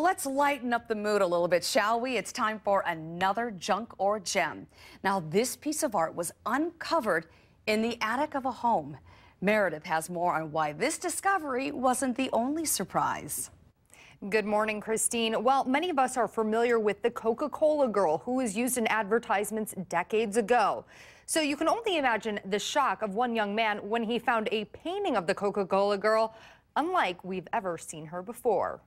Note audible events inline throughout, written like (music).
Let's lighten up the mood a little bit, shall we? It's time for another junk or gem. Now, this piece of art was uncovered in the attic of a home. Meredith has more on why this discovery wasn't the only surprise. Good morning, Christine. Well, many of us are familiar with the Coca Cola girl who was used in advertisements decades ago. So you can only imagine the shock of one young man when he found a painting of the Coca Cola girl, unlike we've ever seen her before.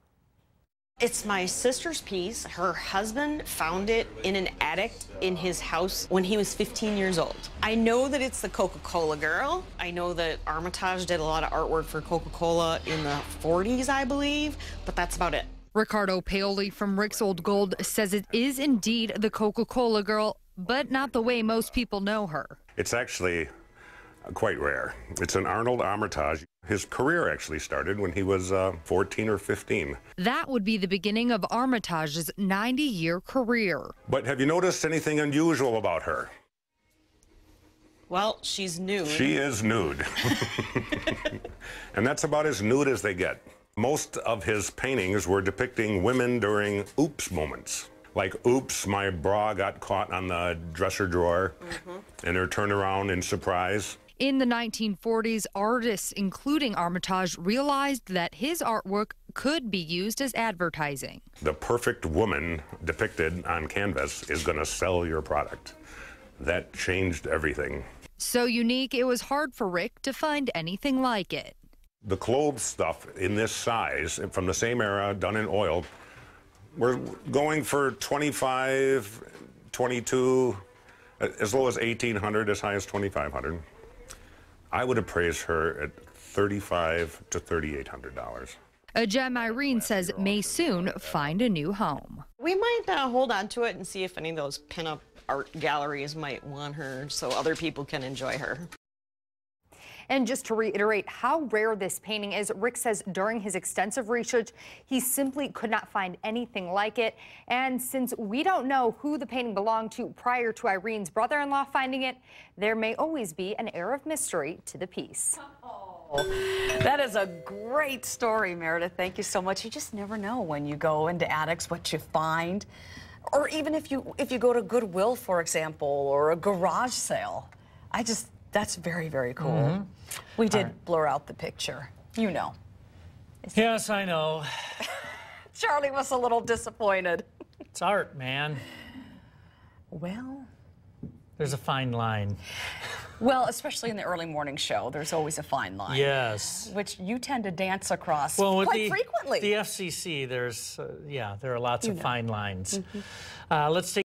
It's my sister's piece. Her husband found it in an attic in his house when he was 15 years old. I know that it's the Coca-Cola girl. I know that Armitage did a lot of artwork for Coca-Cola in the 40s, I believe, but that's about it. Ricardo Paoli from Rick's Old Gold says it is indeed the Coca-Cola girl, but not the way most people know her. It's actually quite rare. It's an Arnold Armitage. His career actually started when he was uh, 14 or 15. That would be the beginning of Armitage's 90 year career. But have you noticed anything unusual about her? Well, she's nude. She is nude. (laughs) and that's about as nude as they get. Most of his paintings were depicting women during oops moments like, oops, my bra got caught on the dresser drawer, mm -hmm. and her around in surprise. In the 1940s, artists, including Armitage, realized that his artwork could be used as advertising. The perfect woman depicted on canvas is going to sell your product. That changed everything. So unique, it was hard for Rick to find anything like it. The clothes stuff in this size, from the same era, done in oil, we're going for 25, 22, as low as 1800, as high as 2500. I would appraise her at thirty-five to thirty-eight hundred dollars. A gem Irene says may soon find a new home. We might uh, hold on to it and see if any of those pinup art galleries might want her so other people can enjoy her. And just to reiterate how rare this painting is, Rick says during his extensive research, he simply could not find anything like it. And since we don't know who the painting belonged to prior to Irene's brother in law finding it, there may always be an air of mystery to the piece. Oh, that is a great story, Meredith. Thank you so much. You just never know when you go into attics what you find. Or even if you if you go to Goodwill, for example, or a garage sale. I just that's very, very cool. Mm -hmm. We did right. blur out the picture. You know. Is yes, I know. (laughs) Charlie was a little disappointed. It's art, man. Well, there's a fine line. Well, especially in the early morning show, there's always a fine line. Yes. Which you tend to dance across well, quite the, frequently. The FCC, there's, uh, yeah, there are lots you of know. fine lines. Mm -hmm. uh, let's take